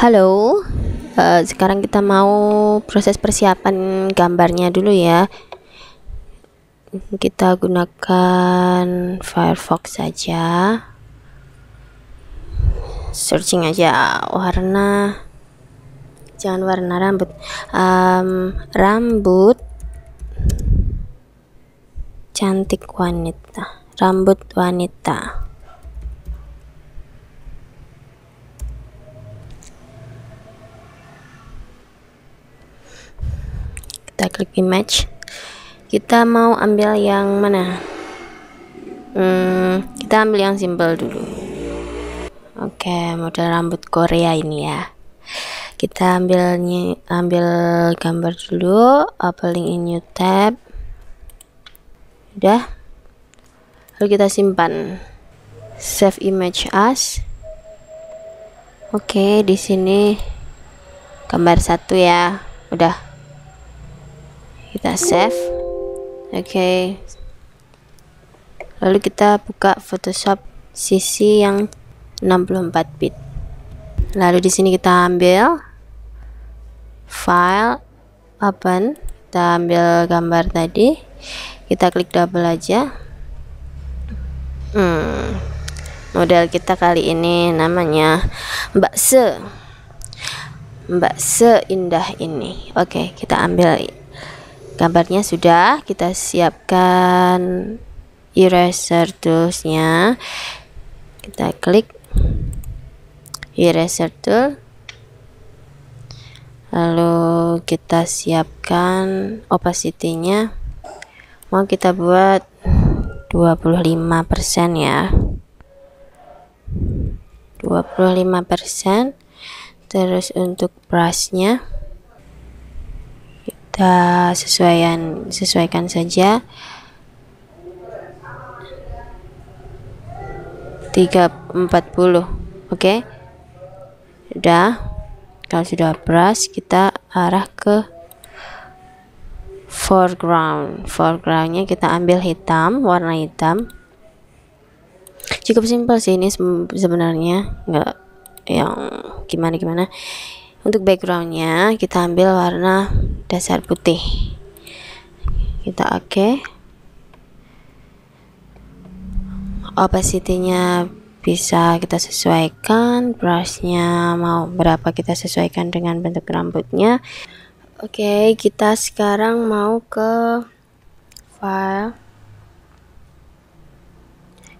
Halo, uh, sekarang kita mau proses persiapan gambarnya dulu ya. Kita gunakan Firefox saja. Searching aja warna, jangan warna rambut, um, rambut cantik wanita, rambut wanita. kita klik image kita mau ambil yang mana hmm, kita ambil yang simple dulu oke okay, model rambut korea ini ya kita ambilnya ambil gambar dulu opening in new tab udah lalu kita simpan save image as oke okay, di sini gambar satu ya udah kita save oke okay. lalu kita buka Photoshop sisi yang 64 bit lalu di sini kita ambil file open kita ambil gambar tadi kita klik double aja hmm, model kita kali ini namanya Mbak Se Mbak Se indah ini oke okay, kita ambil gambarnya sudah kita siapkan eraser toolsnya kita klik eraser tool lalu kita siapkan opacity-nya mau kita buat 25% ya 25% terus untuk brush-nya kita sesuaikan sesuaikan saja 340 oke okay? udah kalau sudah brush kita arah ke foreground foregroundnya kita ambil hitam warna hitam cukup simpel sih ini sebenarnya enggak yang gimana gimana untuk backgroundnya kita ambil warna dasar putih kita oke okay. opacity-nya bisa kita sesuaikan brushnya mau berapa kita sesuaikan dengan bentuk rambutnya oke okay, kita sekarang mau ke file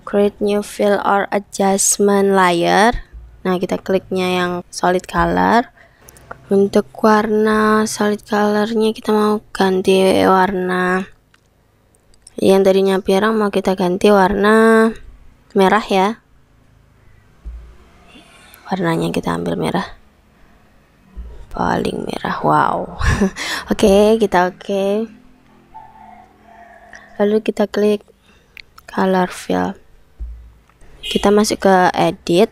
create new fill or adjustment layer nah kita kliknya yang solid color untuk warna solid colornya kita mau ganti warna yang tadinya pirang mau kita ganti warna merah ya warnanya kita ambil merah paling merah wow oke okay, kita oke okay. lalu kita klik color fill kita masuk ke edit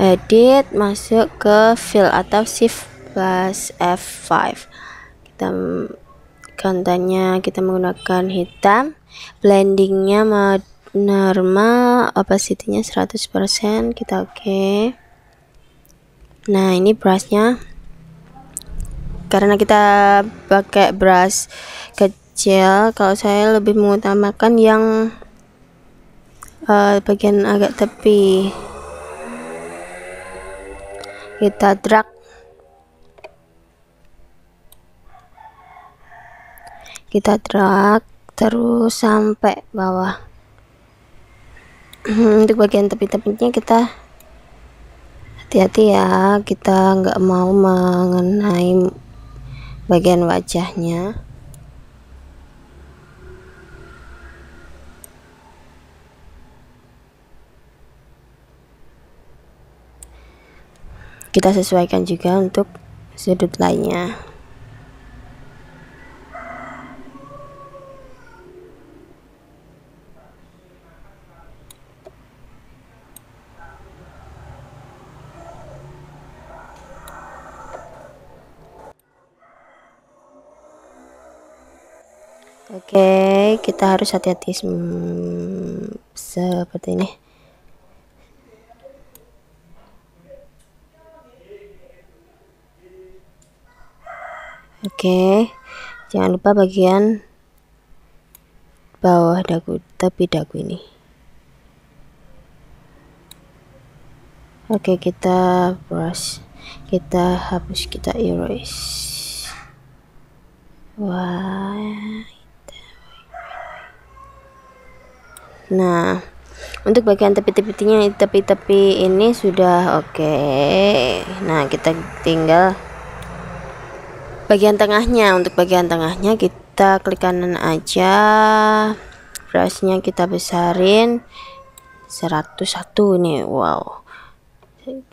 edit masuk ke fill atau shift plus F5 kita kontennya kita menggunakan hitam blendingnya normal opacity-nya 100% kita oke okay. nah ini brushnya karena kita pakai brush kecil kalau saya lebih mengutamakan yang uh, bagian agak tepi kita drag kita drag terus sampai bawah hmm, untuk bagian tepi-tepinya kita hati-hati ya kita nggak mau mengenai bagian wajahnya kita sesuaikan juga untuk sudut lainnya Oke, okay, kita harus hati-hati seperti ini. oke okay. jangan lupa bagian bawah dagu tepi dagu ini oke okay, kita brush kita hapus kita erase wah nah untuk bagian tepi-tepinya tepi-tepi ini sudah oke okay. nah kita tinggal bagian tengahnya untuk bagian tengahnya kita klik kanan aja brushnya kita besarin 101 nih wow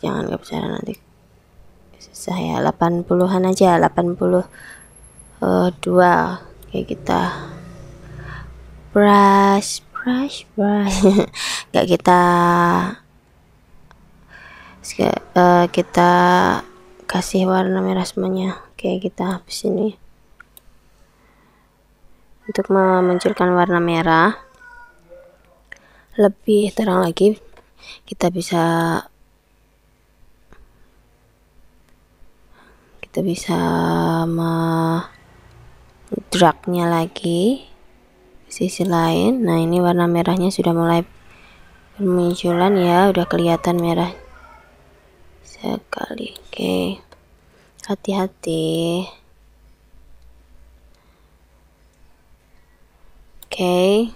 jangan besar nanti saya ya 80an aja 82 eh, oke kayak kita brush brush brush enggak kita eh, kita kasih warna merah semuanya oke kita hapus ini untuk memunculkan warna merah lebih terang lagi kita bisa kita bisa dragnya lagi sisi lain nah ini warna merahnya sudah mulai bermunculan ya udah kelihatan merah sekali oke okay hati-hati oke okay.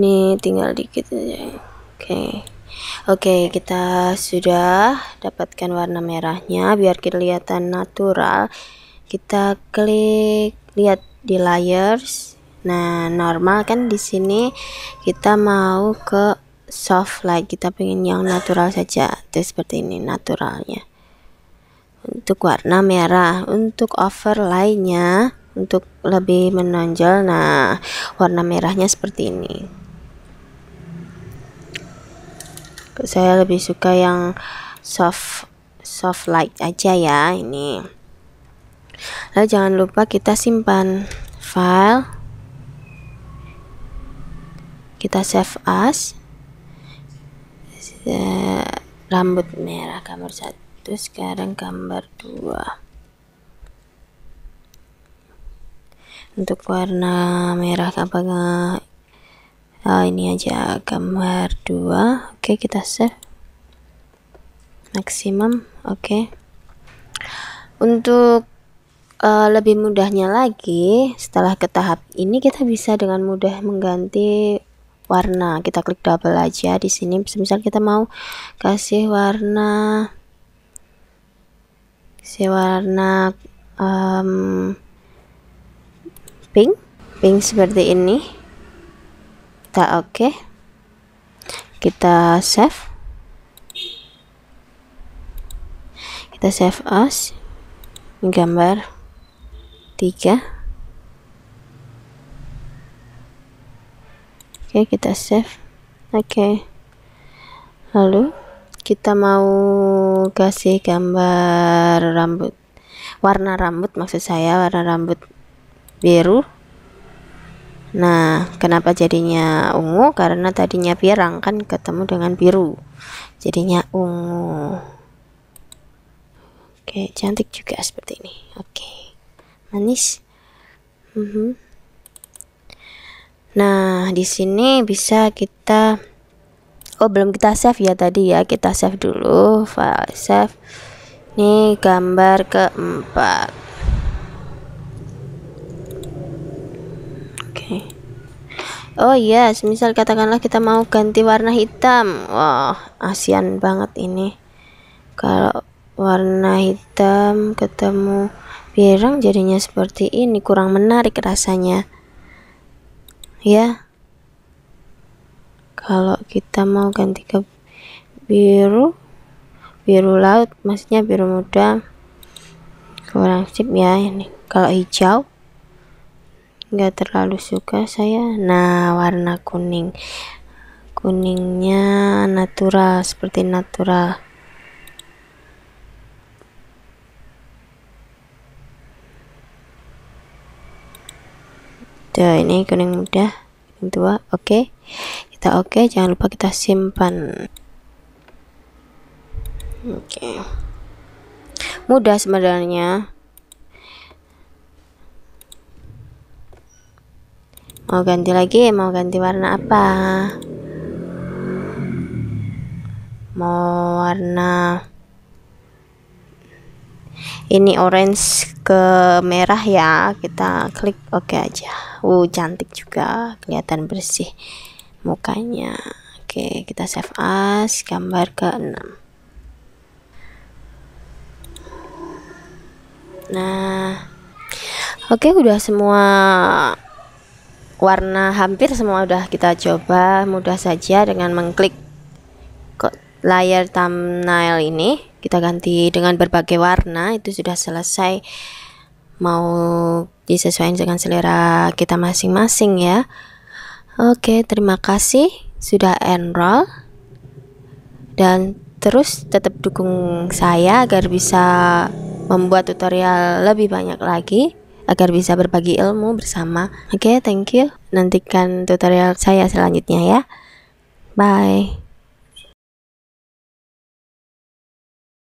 ini tinggal dikit aja oke okay. Oke, okay, kita sudah dapatkan warna merahnya biar kelihatan natural. Kita klik lihat di layers. Nah, normal kan di sini kita mau ke soft light. Kita pengen yang natural saja. Tuh seperti ini naturalnya untuk warna merah untuk over lainnya untuk lebih menonjol nah warna merahnya seperti ini saya lebih suka yang soft soft light aja ya ini lalu jangan lupa kita simpan file kita save as rambut merah kamar satu terus sekarang gambar 2 untuk warna merah apakah eh, oh, ini aja gambar 2 oke okay, kita save maksimum oke okay. untuk uh, lebih mudahnya lagi setelah ke tahap ini kita bisa dengan mudah mengganti warna kita klik double aja di sini misal kita mau kasih warna si warna um, pink pink seperti ini kita oke okay. kita save kita save as gambar 3 oke okay, kita save oke okay. lalu kita mau kasih gambar rambut warna rambut maksud saya warna rambut biru nah kenapa jadinya ungu karena tadinya pirang kan ketemu dengan biru jadinya ungu oke cantik juga seperti ini oke manis mm -hmm. nah di sini bisa kita oh belum kita save ya tadi ya kita save dulu file save ini gambar keempat oke okay. oh iya yes. misal katakanlah kita mau ganti warna hitam wah asian banget ini kalau warna hitam ketemu pirang jadinya seperti ini kurang menarik rasanya ya kalau kita mau ganti ke biru biru laut maksudnya biru muda kurang sip ya ini kalau hijau enggak terlalu suka saya nah warna kuning kuningnya natural seperti natural Tuh, ini kuning muda, kuning tua. Oke. Okay kita oke okay, jangan lupa kita simpan oke okay. mudah sebenarnya mau ganti lagi mau ganti warna apa mau warna ini orange ke merah ya kita klik oke okay aja uh cantik juga kelihatan bersih mukanya oke kita save as gambar ke 6 nah oke udah semua warna hampir semua udah kita coba mudah saja dengan mengklik layer thumbnail ini kita ganti dengan berbagai warna itu sudah selesai mau disesuaikan dengan selera kita masing-masing ya Oke, terima kasih sudah enroll dan terus tetap dukung saya agar bisa membuat tutorial lebih banyak lagi agar bisa berbagi ilmu bersama. Oke, okay, thank you. Nantikan tutorial saya selanjutnya ya. Bye.